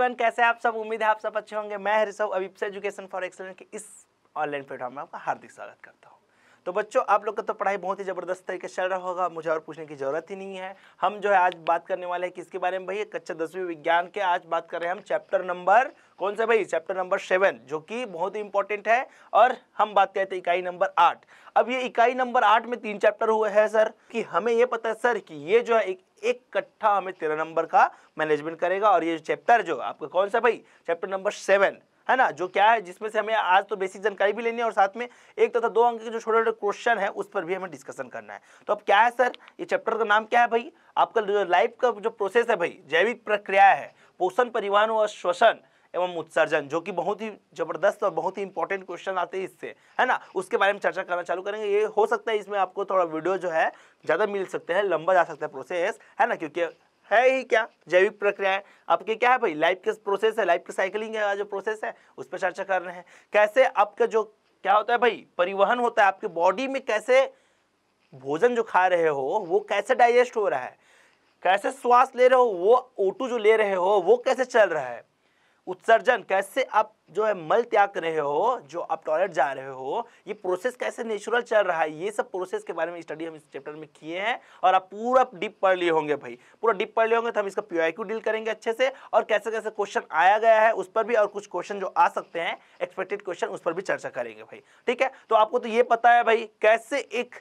everyone कैसे आप सब उम्मीद है आप सब अच्छे होंगे मैं Rishav Abhips education for excellence के इस ऑनलाइन प्लेटफॉर्म में आपका हार्दिक स्वागत करता हूँ तो बच्चों आप लोग का तो पढ़ाई बहुत ही ज़बरदस्त तरीके से चल रहा होगा मुझे और पूछने की ज़रूरत ही नहीं है हम जो है आज बात करने वाले हैं किसके बारे में भैया कच्चा दसवीं विज्ञान के आज बात कर रहे हैं हम चैप्टर नंबर कौन सा भाई चैप्टर नंबर सेवन जो कि बहुत ही इंपॉर्टेंट है और हम बात कहते हैं इकाई नंबर आठ अब ये इकाई नंबर आठ में तीन चैप्टर हुए हैं सर कि हमें ये पता है सर कि ये जो है एक एक कट्ठा हमें तेरह नंबर का मैनेजमेंट करेगा और ये चैप्टर जो आपका कौन सा भाई चैप्टर नंबर सेवन है ना जो क्या है जिसमें से हमें आज तो बेसिक जानकारी भी लेनी है और साथ में एक तथा तो दो अंक के जो छोटे छोटे क्वेश्चन है उस पर भी हमें डिस्कशन करना है तो अब क्या है सर ये चैप्टर का नाम क्या है भाई आपका जो लाइफ का जो प्रोसेस है भाई जैविक प्रक्रिया है पोषण परिवहन और श्वसन एवं उत्सर्जन जो कि बहुत ही जबरदस्त और बहुत ही इंपॉर्टेंट क्वेश्चन आते हैं इससे है ना उसके बारे में चर्चा करना चालू करेंगे ये हो सकता है इसमें आपको थोड़ा वीडियो जो है ज़्यादा मिल सकते हैं लंबा जा सकता है प्रोसेस है ना क्योंकि है ही क्या जैविक प्रक्रिया है आपके क्या है भाई लाइफ के प्रोसेस है लाइफ की साइकिलिंग का जो प्रोसेस है उस पर चर्चा कर रहे हैं कैसे आपका जो क्या होता है भाई परिवहन होता है आपके बॉडी में कैसे भोजन जो खा रहे हो वो कैसे डाइजेस्ट हो रहा है कैसे श्वास ले रहे हो वो ओटू जो ले रहे हो वो कैसे चल रहा है उत्सर्जन कैसे आप जो है मल त्याग रहे हो जो आप टॉयलेट जा रहे हो ये प्रोसेस कैसे नेचुरल चल रहा है ये सब प्रोसेस के बारे में स्टडी हम इस चैप्टर में किए हैं और आप पूरा डीप पढ़ लिए होंगे भाई पूरा डीप पढ़ लिए होंगे तो हम इसका पीआईक्यू डील करेंगे अच्छे से और कैसे कैसे क्वेश्चन आया गया है उस पर भी और कुछ क्वेश्चन जो आ सकते हैं एक्सपेक्टेड क्वेश्चन उस पर भी चर्चा करेंगे भाई ठीक है तो आपको तो ये पता है भाई कैसे एक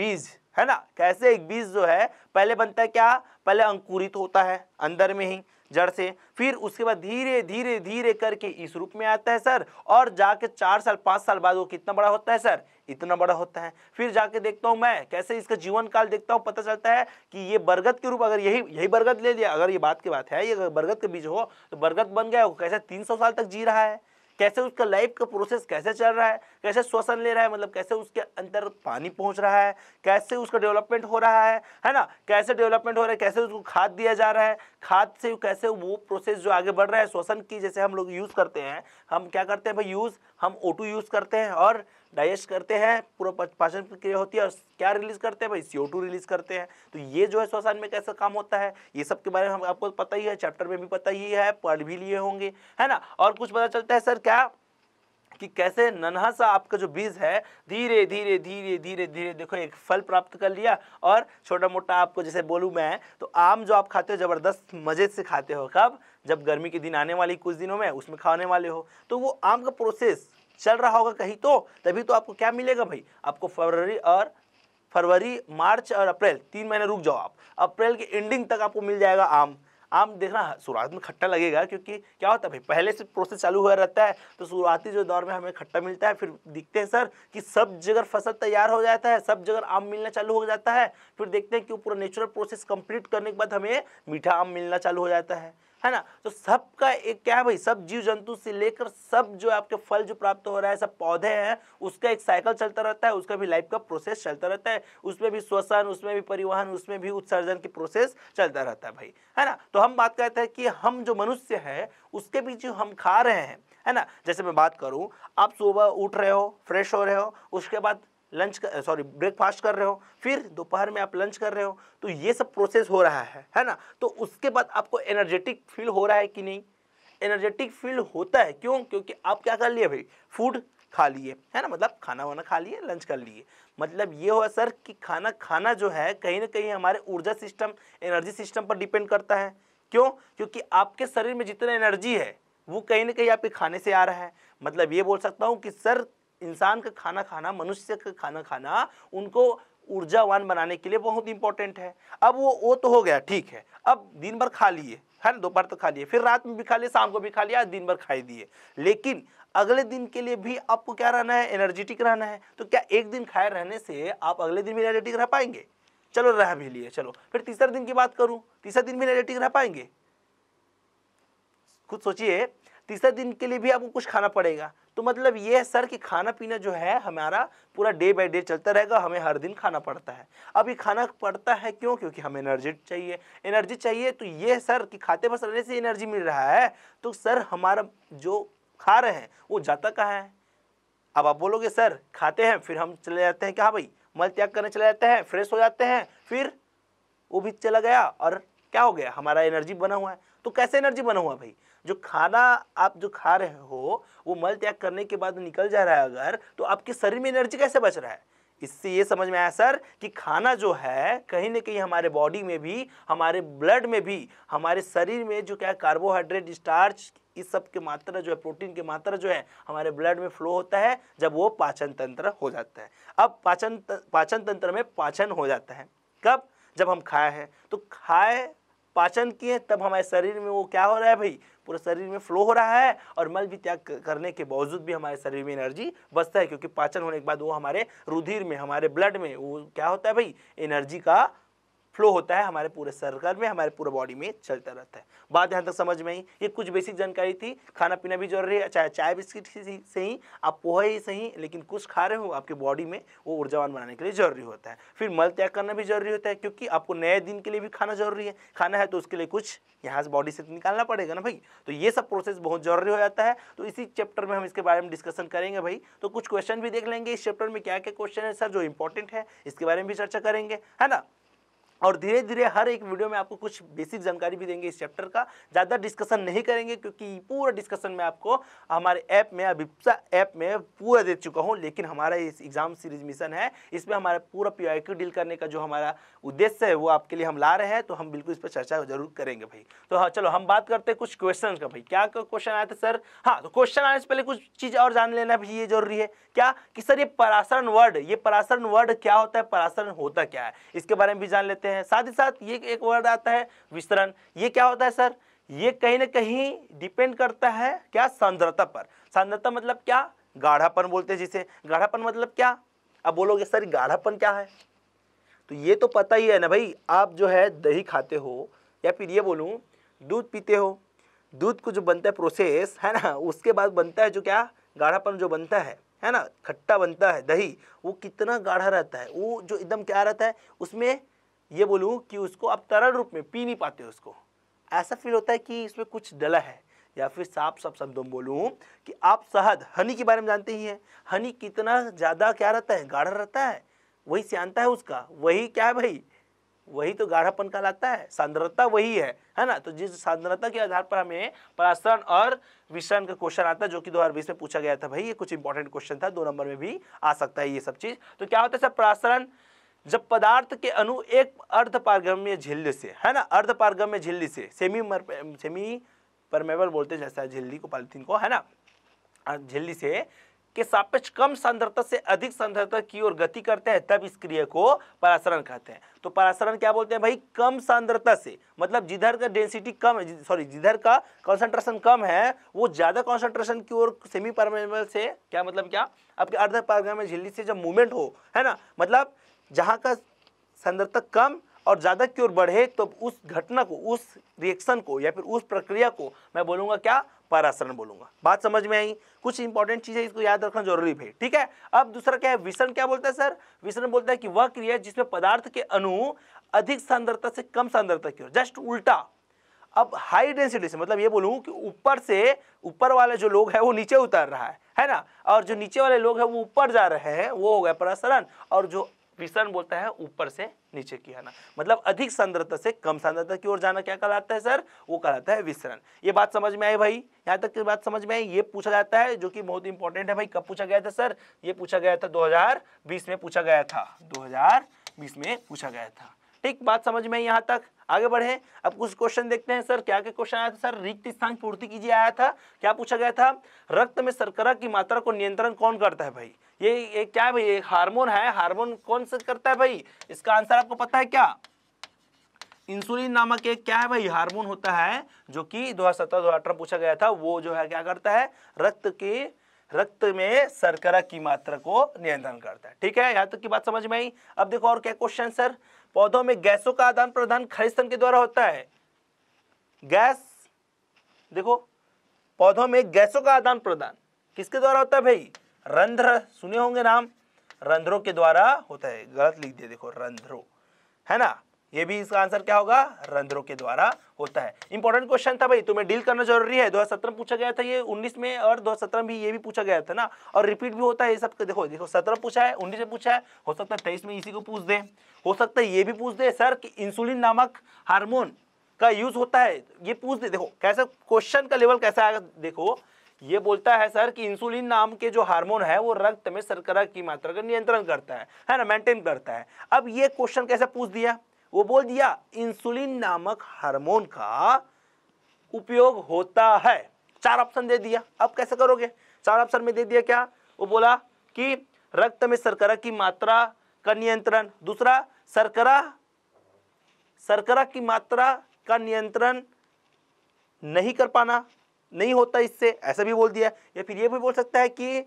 बीज है ना कैसे एक बीज जो है पहले बनता है क्या पहले अंकुरित होता है अंदर में ही जड़ से फिर उसके बाद धीरे धीरे धीरे करके इस रूप में आता है सर और जाके चार साल पांच साल बाद वो कितना बड़ा होता है सर इतना बड़ा होता है फिर जाके देखता हूँ मैं कैसे इसका जीवन काल देखता हूँ पता चलता है कि ये बरगद के रूप अगर यही यही बरगद ले लिया अगर ये बात की बात है ये बरगद के बीज हो तो बरगद बन गया कैसे तीन साल तक जी रहा है कैसे उसका लाइफ का प्रोसेस कैसे चल रहा है कैसे श्वसन ले रहा है मतलब कैसे उसके अंदर पानी पहुंच रहा है कैसे उसका डेवलपमेंट हो रहा है है ना कैसे डेवलपमेंट हो रहा है कैसे उसको खाद दिया जा रहा है खाद से कैसे वो प्रोसेस जो आगे बढ़ रहा है श्वसन की जैसे हम लोग यूज़ करते हैं हम क्या करते हैं भाई यूज़ हम ओटू यूज़ करते हैं और डाइजेस्ट करते हैं पूरा पाचन प्रक्रिया होती है और क्या रिलीज करते हैं भाई सी रिलीज करते हैं तो ये जो है श्वसन में कैसा काम होता है ये सब के बारे में हम आपको पता ही है चैप्टर में भी पता ही है पढ़ भी लिए होंगे है ना और कुछ पता चलता है सर क्या कि कैसे नन्हा सा आपका जो बीज है धीरे धीरे धीरे धीरे धीरे देखो एक फल प्राप्त कर लिया और छोटा मोटा आपको जैसे बोलूँ मैं तो आम जो आप खाते हो ज़बरदस्त मज़े से खाते हो कब जब गर्मी के दिन आने वाली कुछ दिनों में उसमें खाने वाले हो तो वो आम का प्रोसेस चल रहा होगा कहीं तो तभी तो आपको क्या मिलेगा भाई आपको फरवरी और फरवरी मार्च और अप्रैल तीन महीने रुक जाओ आप अप्रैल के एंडिंग तक आपको मिल जाएगा आम आम देखना शुरुआत में खट्टा लगेगा क्योंकि क्या होता है भाई पहले से प्रोसेस चालू हुआ रहता है तो शुरुआती जो दौर में हमें खट्टा मिलता है फिर दिखते हैं सर कि सब जगह फसल तैयार हो जाता है सब जगह आम मिलना चालू हो जाता है फिर देखते हैं कि पूरा नेचुरल प्रोसेस कंप्लीट करने के बाद हमें मीठा आम मिलना चालू हो जाता है है ना तो सबका एक क्या है भाई सब जीव जंतु से लेकर सब जो आपके फल जो प्राप्त हो रहा है सब पौधे हैं उसका एक साइकिल चलता रहता है उसका भी लाइफ का प्रोसेस चलता रहता है उसमें भी श्वसन उसमें भी परिवहन उसमें भी उत्सर्जन की प्रोसेस चलता रहता है भाई है ना तो हम बात करते हैं कि हम जो मनुष्य है उसके भी जो हम खा रहे हैं है ना जैसे मैं बात करूँ आप सुबह उठ रहे हो फ्रेश हो रहे हो उसके बाद लंच सॉरी ब्रेकफास्ट कर रहे हो फिर दोपहर में आप लंच कर रहे हो तो ये सब प्रोसेस हो रहा है है ना तो उसके बाद आपको एनर्जेटिक फील हो रहा है कि नहीं एनर्जेटिक फील होता है क्यों क्योंकि आप क्या कर लिए भाई फूड खा लिए है ना मतलब खाना वाना खा लिए लंच कर लिए मतलब ये हुआ सर कि खाना खाना जो है कहीं ना कहीं हमारे ऊर्जा सिस्टम एनर्जी सिस्टम पर डिपेंड करता है क्यों क्योंकि आपके शरीर में जितना एनर्जी है वो कहीं ना कहीं आपके खाने से आ रहा है मतलब ये बोल सकता हूँ कि सर इंसान का खाना खाना मनुष्य का खाना खाना उनको ऊर्जावान बनाने के लिए बहुत इंपॉर्टेंट है अब वो वो तो हो गया ठीक है अब दिन भर खा लिए है ना दोपहर तक तो खा लिए फिर रात में भी खा लिए शाम को भी खा लिया दिन भर खाई दिए लेकिन अगले दिन के लिए भी आपको क्या रहना है एनर्जेटिक रहना है तो क्या एक दिन खाए रहने से आप अगले दिन भी एनर्जेटिक रह पाएंगे चलो रह भी लिए चलो फिर तीसरे दिन की बात करूं तीसरा दिन भी एनर्जेटिक रह पाएंगे खुद सोचिए तीसरे दिन के लिए भी आपको कुछ खाना पड़ेगा तो मतलब ये है सर कि खाना पीना जो है हमारा पूरा डे बाय डे चलता रहेगा हमें हर दिन खाना पड़ता है अब ये खाना पड़ता है क्यों क्योंकि हमें एनर्जी चाहिए एनर्जी चाहिए तो ये सर कि खाते बस रहने से एनर्जी मिल रहा है तो सर हमारा जो खा रहे हैं वो जाता कहाँ है अब आप बोलोगे सर खाते हैं फिर हम चले जाते हैं क्या भाई मल त्याग करने चले जाते हैं फ्रेश हो जाते हैं फिर वो भी चला गया और क्या हो गया हमारा एनर्जी बना हुआ है तो कैसे एनर्जी बना हुआ भाई जो खाना आप जो खा रहे हो वो मल त्याग करने के बाद निकल जा रहा है अगर तो आपके शरीर में एनर्जी कैसे बच रहा है इससे ये समझ में आया सर कि खाना जो है कहीं ना कहीं हमारे बॉडी में भी हमारे ब्लड में भी हमारे शरीर में जो क्या कार्बोहाइड्रेट स्टार्च इस सब के मात्रा जो है प्रोटीन के मात्रा जो है हमारे ब्लड में फ्लो होता है जब वो पाचन तंत्र हो जाता है अब पाचन पाचन तंत्र में पाचन हो जाता है कब जब हम खाए हैं तो खाए पाचन किए तब हमारे शरीर में वो क्या हो रहा है भाई पूरे शरीर में फ्लो हो रहा है और मल भी त्याग करने के बावजूद भी हमारे शरीर में एनर्जी बचता है क्योंकि पाचन होने के बाद वो हमारे रुधिर में हमारे ब्लड में वो क्या होता है भाई एनर्जी का फ्लो होता है हमारे पूरे सर्कल में हमारे पूरे बॉडी में चलता रहता है बात यहाँ तक समझ में आई ये कुछ बेसिक जानकारी थी खाना पीना भी जरूरी है चाहे चाय बिस्किट से ही आप पोहे ही सही लेकिन कुछ खा रहे हो आपके बॉडी में वो ऊर्जावान बनाने के लिए जरूरी होता है फिर मल त्याग करना भी जरूरी होता है क्योंकि आपको नए दिन के लिए भी खाना जरूरी है खाना है तो उसके लिए कुछ यहाँ से बॉडी से तो निकालना पड़ेगा ना भाई तो ये सब प्रोसेस बहुत जरूरी हो जाता है तो इसी चैप्टर में हम इसके बारे में डिस्कशन करेंगे भाई तो कुछ क्वेश्चन भी देख लेंगे इस चैप्टर में क्या क्या क्वेश्चन है सर जो इंपॉर्टेंट है इसके बारे में भी चर्चा करेंगे है ना और धीरे धीरे हर एक वीडियो में आपको कुछ बेसिक जानकारी भी देंगे इस चैप्टर का ज़्यादा डिस्कशन नहीं करेंगे क्योंकि पूरा डिस्कशन मैं आपको हमारे ऐप में अभिप्सा ऐप में पूरा दे चुका हूँ लेकिन हमारा इस एग्ज़ाम सीरीज मिशन है इसमें हमारा पूरा पी डील करने का जो हमारा उद्देश्य है वो आपके लिए हम ला रहे हैं तो हम बिल्कुल इस पर चर्चा जरूर करेंगे भाई तो हाँ चलो हम बात करते हैं कुछ क्वेश्चन का भाई क्या क्वेश्चन आया था सर हाँ तो क्वेश्चन आने से पहले कुछ चीज़ और जान लेना भी ये जरूरी है क्या कि सर ये परासरण वर्ड ये परासरण वर्ड क्या होता है परासरण होता क्या है इसके बारे में भी जान लेते हैं सकते हैं साथ ही साथ ये एक वर्ड आता है विस्तरण ये क्या होता है सर ये कहीं ना कहीं डिपेंड करता है क्या सांद्रता पर सांद्रता मतलब क्या गाढ़ापन बोलते हैं जिसे गाढ़ापन मतलब क्या अब बोलोगे सर गाढ़ापन क्या है तो ये तो पता ही है ना भाई आप जो है दही खाते हो या फिर ये बोलूँ दूध पीते हो दूध को जो बनता है प्रोसेस है ना उसके बाद बनता है जो क्या गाढ़ापन जो बनता है है ना खट्टा बनता है दही वो कितना गाढ़ा रहता है वो जो एकदम क्या रहता है उसमें ये बोलूँ कि उसको आप तरल रूप में पी नहीं पाते उसको ऐसा फील होता है कि इसमें कुछ डला है या फिर साफ साफ शब्दों में बोलूँ कि आप शहद हनी के बारे में जानते ही हैं हनी कितना ज़्यादा क्या रहता है गाढ़ा रहता है वही सियानता है उसका वही क्या है भाई वही तो गाढ़ापन लाता है सांद्रता वही है है ना तो जिस सांद्रता के आधार पर हमें परासरण और विसरण का क्वेश्चन आता है जो कि 2020 में पूछा गया था भाई ये कुछ इंपॉर्टेंट क्वेश्चन था दो नंबर में भी आ सकता है ये सब चीज़ तो क्या होता है सर परासरण जब पदार्थ के अणु एक अर्ध पारगम्य झिल्ली से है ना अर्ध पारगम्य झिल्ली से सेमी मर, सेमी परमेबल बोलते हैं जैसा झिल्ली को पॉलिथीन को है ना झिल्ली से के सापेक्ष कम सांद्रता से अधिक सांद्रता की ओर गति करते हैं तब इस क्रिया को परासरण कहते हैं तो परासरण क्या बोलते हैं भाई कम सांद्रता से मतलब जिधर का डेंसिटी कम है सॉरी जिधर का कॉन्सेंट्रेशन कम है वो ज़्यादा कॉन्सेंट्रेशन की ओर सेमी परमेबल से क्या मतलब क्या आपके अर्ध पारगम्य झिल्ली से जब मूवमेंट हो है ना मतलब जहाँ का सांद्रता कम और ज़्यादा की ओर बढ़े तो उस घटना को उस रिएक्शन को या फिर उस प्रक्रिया को मैं बोलूँगा क्या परासरण बोलूँगा बात समझ में आई कुछ इंपॉर्टेंट चीज़ें इसको याद रखना जरूरी है ठीक है अब दूसरा क्या है विषण क्या बोलता है सर विषण बोलता है कि वह क्रिया जिसमें पदार्थ के अणु अधिक सांद्रता से कम सांद्रता की ओर जस्ट उल्टा अब हाई डेंसिटी से मतलब ये बोलूँ कि ऊपर से ऊपर वाले जो लोग हैं वो नीचे उतर रहा है है ना और जो नीचे वाले लोग हैं वो ऊपर जा रहे हैं वो हो गया परासरण और जो विसरण बोलता है ऊपर से नीचे की आना मतलब अधिक सांद्रता से कम सांद्रता की ओर जाना क्या कहलाता है सर वो कहलाता है विसरण ये बात समझ में आई भाई यहाँ तक की बात समझ में आई ये पूछा जाता है जो कि बहुत इंपॉर्टेंट है भाई कब पूछा गया था सर ये पूछा गया था 2020 में पूछा गया था 2020 में पूछा गया था ठीक बात समझ में यहाँ तक आगे बढ़े अब कुछ क्वेश्चन देखते हैं सर क्या क्या क्वेश्चन आया था सर रिक्त स्थान पूर्ति कीजिए आया था क्या पूछा गया था रक्त में सरकरा की मात्रा को नियंत्रण कौन करता है भाई ये ये क्या है भाई हार्मोन है हार्मोन कौन सा करता है भाई इसका आंसर आपको पता है क्या इंसुलिन नामक एक क्या है भाई हार्मोन होता है जो कि दो हजार पूछा गया था वो जो है क्या करता है रक्त के रक्त में सरकरा की मात्रा को नियंत्रण करता है ठीक है यहां तक की बात समझ में आई अब देखो और क्या क्वेश्चन सर पौधों में गैसों का आदान प्रदान खरिस्तन के द्वारा होता है गैस देखो पौधों में गैसों का आदान प्रदान किसके द्वारा होता है भाई रंध्र सुने होंगे नाम रंध्रों के द्वारा होता है गलत लिख दिया देखो रंध्रो है ना ये भी इसका आंसर क्या होगा रंध्रों के द्वारा होता है इंपॉर्टेंट क्वेश्चन था भाई तुम्हें डील करना जरूरी है 2017 पूछा गया था ये 19 में और 2017 भी ये भी पूछा गया था ना और रिपीट भी होता है ये सब देखो देखो 17 पूछा है 19 में पूछा है हो सकता है तेईस में इसी को पूछ दे हो सकता है ये भी पूछ दे सर कि इंसुलिन नामक हार्मोन का यूज होता है ये पूछ दे देखो कैसा क्वेश्चन का लेवल कैसा आएगा देखो ये बोलता है सर कि इंसुलिन नाम के जो हार्मोन है वो रक्त में सरकरा की मात्रा का नियंत्रण करता है है ना मेंटेन करता है अब ये क्वेश्चन कैसे पूछ दिया वो बोल दिया इंसुलिन नामक हार्मोन का उपयोग होता है चार ऑप्शन दे दिया अब कैसे करोगे चार ऑप्शन में दे दिया क्या वो बोला कि रक्त में सरकरा की मात्रा का नियंत्रण दूसरा सरकरा सरकरा की मात्रा का नियंत्रण नहीं कर पाना नहीं होता इससे ऐसा भी बोल दिया या फिर ये भी बोल सकता है कि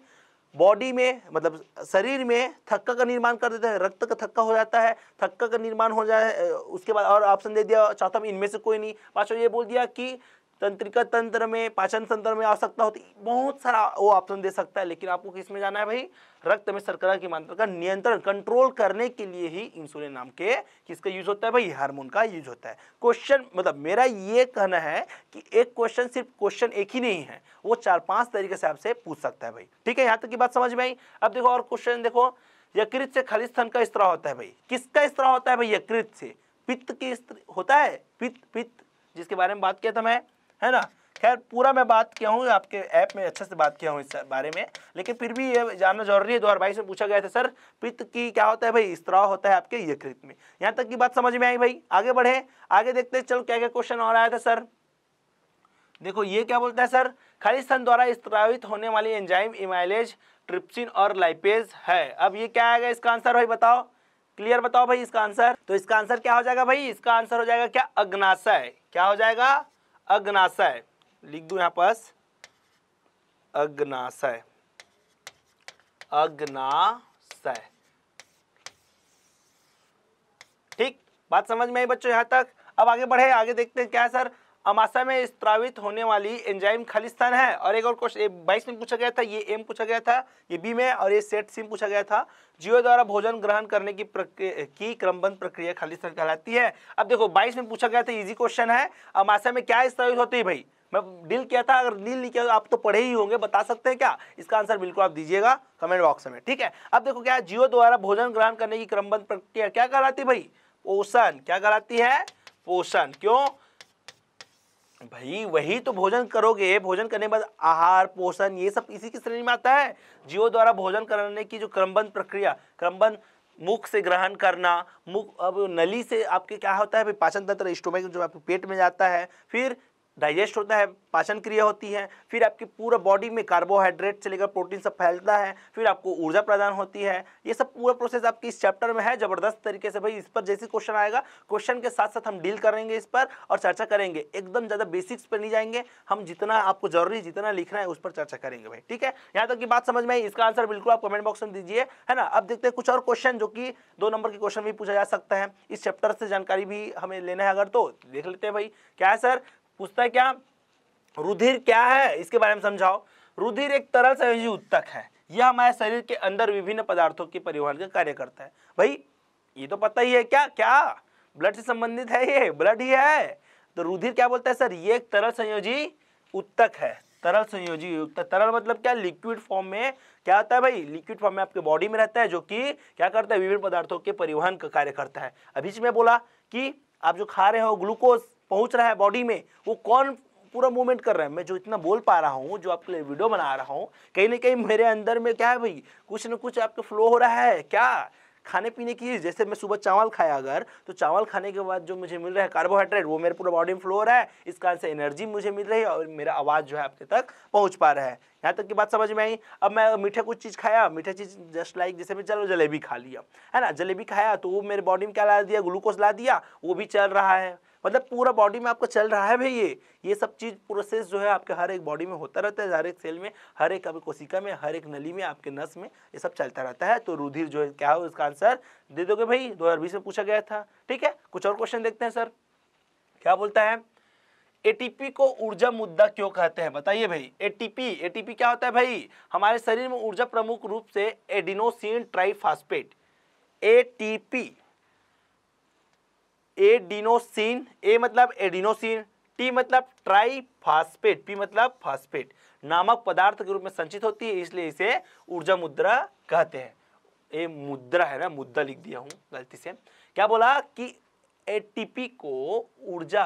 बॉडी में मतलब शरीर में थक्का का निर्माण कर देता है रक्त का थक्का हो जाता है थक्का का निर्माण हो जाए उसके बाद और ऑप्शन दे दिया चाहता हूँ इनमें से कोई नहीं पाँचवा ये बोल दिया कि तंत्रिका तंत्र में पाचन तंत्र में आवश्यकता होती तो बहुत सारा वो ऑप्शन दे सकता है लेकिन आपको किस में जाना है भाई रक्त में सरकरा की मात्रा का नियंत्रण कंट्रोल करने के लिए ही इंसुलिन नाम के किसका यूज होता है भाई हार्मोन का यूज होता है क्वेश्चन मतलब मेरा ये कहना है कि एक क्वेश्चन सिर्फ क्वेश्चन एक ही नहीं है वो चार पांच तरीके से आपसे पूछ सकता है भाई ठीक है यहाँ तक की बात समझ में आई अब देखो और क्वेश्चन देखो यकृत से खाली स्थान का स्त्राव होता है भाई किसका स्त्राव होता है भाई यकृत से पित्त के होता है पित्त पित्त जिसके बारे में बात किया था मैं है ना खैर पूरा मैं बात किया हूँ आपके ऐप में अच्छे से बात किया हूँ इस बारे में लेकिन फिर भी ये जानना जरूरी है दो हज़ार बाईस में पूछा गया था सर पित्त की क्या होता है भाई स्त्राव होता है आपके यकृत में यहाँ तक की बात समझ में आई भाई आगे बढ़े आगे देखते हैं चलो क्या क्या क्वेश्चन और आया था सर देखो ये क्या बोलता है सर खाली स्तन द्वारा स्त्रावित होने वाली एंजाइम इमाइलेज ट्रिप्सिन और लाइपेज है अब ये क्या आएगा इसका आंसर भाई बताओ क्लियर बताओ भाई इसका आंसर तो इसका आंसर क्या हो जाएगा भाई इसका आंसर हो जाएगा क्या अग्नाशय क्या हो जाएगा अग्नाशय लिख दू यहां पास अग्नाशय अग्नाशय ठीक बात समझ में आई बच्चों यहां तक अब आगे बढ़े आगे देखते हैं क्या है सर अमाशा में स्त्रावित होने वाली एंजाइम खालिस्तान है और एक और क्वेश्चन बाईस में पूछा गया था ये एम पूछा गया था ये बी में और ये सेट सी पूछा गया था जीव द्वारा भोजन ग्रहण करने की की क्रमबंद प्रक्रिया खालिस्तान कहलाती है अब देखो बाईस में पूछा गया था इजी क्वेश्चन है अमाशा में क्या स्त्रावित होती है भाई मैं डील किया था अगर डील नहीं किया आप तो पढ़े ही होंगे बता सकते हैं क्या इसका आंसर बिल्कुल आप दीजिएगा कमेंट बॉक्स में ठीक है अब देखो क्या जियो द्वारा भोजन ग्रहण करने की क्रमबंध प्रक्रिया क्या कहलाती भाई पोषण क्या कहलाती है पोषण क्यों भाई वही तो भोजन करोगे भोजन करने के बाद आहार पोषण ये सब इसी की श्रेणी में आता है जीवों द्वारा भोजन करने की जो क्रमबंध प्रक्रिया क्रमबंध मुख से ग्रहण करना मुख अब नली से आपके क्या होता है पाचन तंत्र स्टोमक जो आपके पेट में जाता है फिर डाइजेस्ट होता है पाचन क्रिया होती है फिर आपकी पूरा बॉडी में कार्बोहाइड्रेट से लेकर प्रोटीन सब फैलता है फिर आपको ऊर्जा प्रदान होती है ये सब पूरा प्रोसेस आपकी इस चैप्टर में है ज़बरदस्त तरीके से भाई इस पर जैसे क्वेश्चन आएगा क्वेश्चन के साथ साथ हम डील करेंगे इस पर और चर्चा करेंगे एकदम ज़्यादा बेसिक्स पर नहीं जाएंगे हम जितना आपको जरूरी जितना लिखना है उस पर चर्चा करेंगे भाई ठीक है यहाँ तक की बात समझ में आई इसका आंसर बिल्कुल आप कमेंट बॉक्स में दीजिए है ना अब देखते हैं कुछ और क्वेश्चन जो कि दो नंबर के क्वेश्चन भी पूछा जा सकता है इस चैप्टर से जानकारी भी हमें लेना है अगर तो देख लेते हैं भाई क्या है सर पूछता है क्या रुधिर क्या है इसके बारे में समझाओ रुधिर एक तरल संयोजी उत्तक है यह हमारे शरीर के अंदर विभिन्न पदार्थों के परिवहन का कार्य करता है भाई ये तो पता ही है क्या क्या ब्लड से संबंधित है ये ब्लड ही है तो रुधिर क्या बोलता है सर ये एक तरल संयोजी उत्तक है तरल संयोजी उत्तक तरल मतलब क्या लिक्विड फॉर्म में क्या होता है भाई लिक्विड फॉर्म में आपके बॉडी में रहता है जो कि क्या करता है विभिन्न पदार्थों के परिवहन का कार्य करता है अभी मैं बोला कि आप जो खा रहे हो ग्लूकोज पहुंच रहा है बॉडी में वो कौन पूरा मूवमेंट कर रहा है मैं जो इतना बोल पा रहा हूँ जो आपके लिए वीडियो बना रहा हूँ कहीं ना कहीं मेरे अंदर में क्या है भाई कुछ ना कुछ आपका फ्लो हो रहा है क्या खाने पीने की जैसे मैं सुबह चावल खाया अगर तो चावल खाने के बाद जो मुझे मिल रहा है कार्बोहाइड्रेट वो मेरे पूरा बॉडी में फ्लो हो रहा है इस कारण से एनर्जी मुझे मिल रही है और मेरा आवाज़ जो है आपके तक पहुंच पा रहा है यहाँ तक की बात समझ में आई अब मैं मीठा कुछ चीज़ खाया मीठा चीज़ जस्ट लाइक जैसे मैं चलो जलेबी खा लिया है ना जलेबी खाया तो वो मेरे बॉडी में क्या ला दिया ग्लूकोज ला दिया वो भी चल रहा है मतलब पूरा बॉडी में आपका चल रहा है भाई ये ये सब चीज़ प्रोसेस जो है आपके हर एक बॉडी में होता रहता है हर एक सेल में हर एक अभी कोशिका में हर एक नली में आपके नस में ये सब चलता रहता है तो रुधिर जो है क्या हो इसका आंसर दे दोगे भाई दो में पूछा गया था ठीक है कुछ और क्वेश्चन देखते हैं सर क्या बोलता है एटीपी को ऊर्जा मुद्दा क्यों कहते हैं बताइए भाई एटीपी एटीपी क्या होता है भाई हमारे शरीर में ऊर्जा प्रमुख रूप से adenosine triphosphate ATP adenosine A मतलब एडिनोसिन टी मतलब ट्राइफास्फेट पी मतलब फास्फेट नामक पदार्थ के रूप में संचित होती है इसलिए इसे ऊर्जा मुद्रा कहते हैं ये मुद्रा है ना मुद्रा लिख दिया हूँ गलती से क्या बोला कि एटीपी को ऊर्जा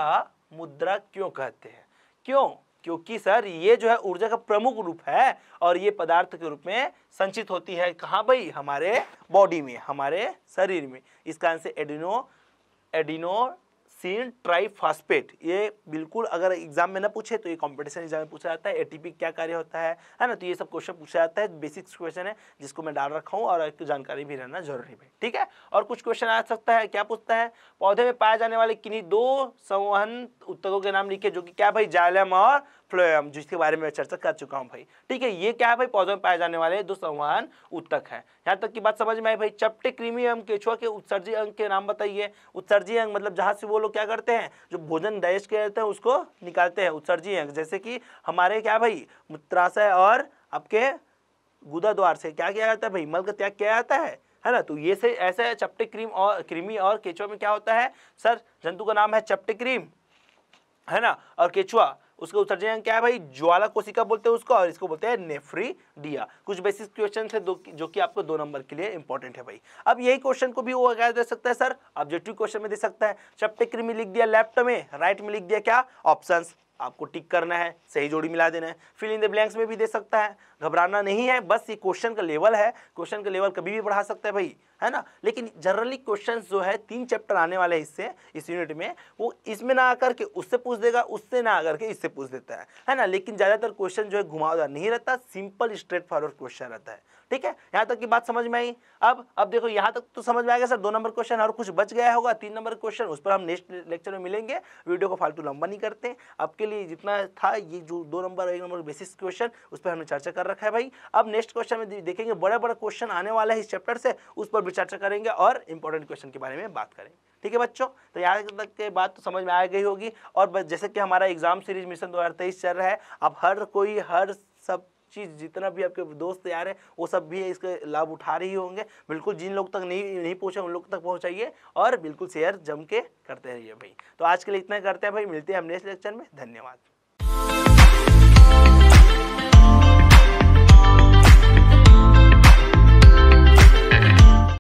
मुद्रा क्यों कहते हैं क्यों क्योंकि सर ये जो है ऊर्जा का प्रमुख रूप है और ये पदार्थ के रूप में संचित होती है कहाँ भाई हमारे बॉडी में हमारे शरीर में इसका आंसर एडिनो एडिनोसिन ट्राइफॉस्पेट ये बिल्कुल अगर एग्जाम में ना पूछे तो ये कंपटीशन एग्जाम में पूछा जाता है एटीपी क्या कार्य होता है है ना तो ये सब क्वेश्चन पूछा जाता है बेसिक्स क्वेश्चन है जिसको मैं डाल रखा हूँ और तो जानकारी भी रहना जरूरी है ठीक है और कुछ क्वेश्चन आ सकता है क्या पूछता है पौधे में पाए जाने वाले किन्हीं दो संवहन उत्तकों के नाम लिखे जो कि क्या भाई जालम और जिसके बारे में चर्चा कर चुका हूँ भाई ठीक है ये क्या है भाई पौधों में पाए जाने वाले दो संवाहन उत्तक है यहाँ तक की बात समझ में आई भाई चपटे कृमि एवं केचुआ के उत्सर्जी अंग के नाम बताइए उत्सर्जी अंग मतलब जहाँ से वो लोग क्या करते हैं जो भोजन दहेज के रहते हैं उसको निकालते हैं उत्सर्जी अंग जैसे कि हमारे क्या भाई मूत्राशय और आपके गुदा द्वार से क्या किया जाता है भाई मल का त्याग किया जाता है है ना तो ये से ऐसे चपटे क्रीम और क्रीमी और केचुआ में क्या होता है सर जंतु का नाम है चपटे क्रीम है ना और केचुआ उसका उत्सर्जन क्या है भाई ज्वाला कोशिका बोलते हैं उसको और इसको बोलते हैं नेफ्री डिया कुछ बेसिक क्वेश्चन है जो कि आपको दो नंबर के लिए इंपॉर्टेंट है भाई अब यही क्वेश्चन को भी वो अगर दे सकता है सर ऑब्जेक्टिव क्वेश्चन में दे सकता है चपटेक्री क्रीम लिख दिया लेफ्ट में राइट में लिख दिया क्या ऑप्शन आपको टिक करना है सही जोड़ी मिला देना है फिल इन द ब्लैंक्स में भी दे सकता है घबराना नहीं है बस ये क्वेश्चन का लेवल है क्वेश्चन का लेवल कभी भी बढ़ा सकता है भाई है ना लेकिन जनरली क्वेश्चन जो है तीन चैप्टर आने वाले इससे इस यूनिट में वो इसमें ना आकर के उससे पूछ देगा उससे ना आकर के इससे पूछ देता है है ना लेकिन ज़्यादातर क्वेश्चन जो है घुमावदार नहीं रहता सिंपल स्ट्रेट फॉरवर्ड क्वेश्चन रहता है ठीक है यहाँ तक की बात समझ में आई अब अब देखो यहाँ तक तो समझ में आएगा सर दो नंबर क्वेश्चन और कुछ बच गया होगा तीन नंबर क्वेश्चन उस पर हम नेक्स्ट लेक्चर में मिलेंगे वीडियो को फालतू लंबा नहीं करते आपके लिए जितना था ये जो दो नंबर एक नंबर बेसिस क्वेश्चन उस पर हमने चर्चा कर रखा है भाई अब नेक्स्ट क्वेश्चन में देखेंगे बड़े बड़े क्वेश्चन आने वाला है इस चैप्टर से उस पर चर्चा करेंगे और इंपॉर्टेंट क्वेश्चन के बारे में बात करेंगे ठीक है बच्चों तो यहाँ तक के बात तो समझ में आ गई होगी और जैसे कि हमारा एग्जाम सीरीज मिशन दो चल रहा है अब हर कोई हर सब चीज़ जितना भी आपके दोस्त यार है वो सब भी इसके लाभ उठा रही होंगे बिल्कुल जिन लोग तक नहीं नहीं पहुँचे उन लोग तक पहुँचाइए और बिल्कुल शेयर जम के करते रहिए भाई तो आज के लिए इतना करते हैं भाई मिलते हैं हम नेक्स्ट लेक्चर में धन्यवाद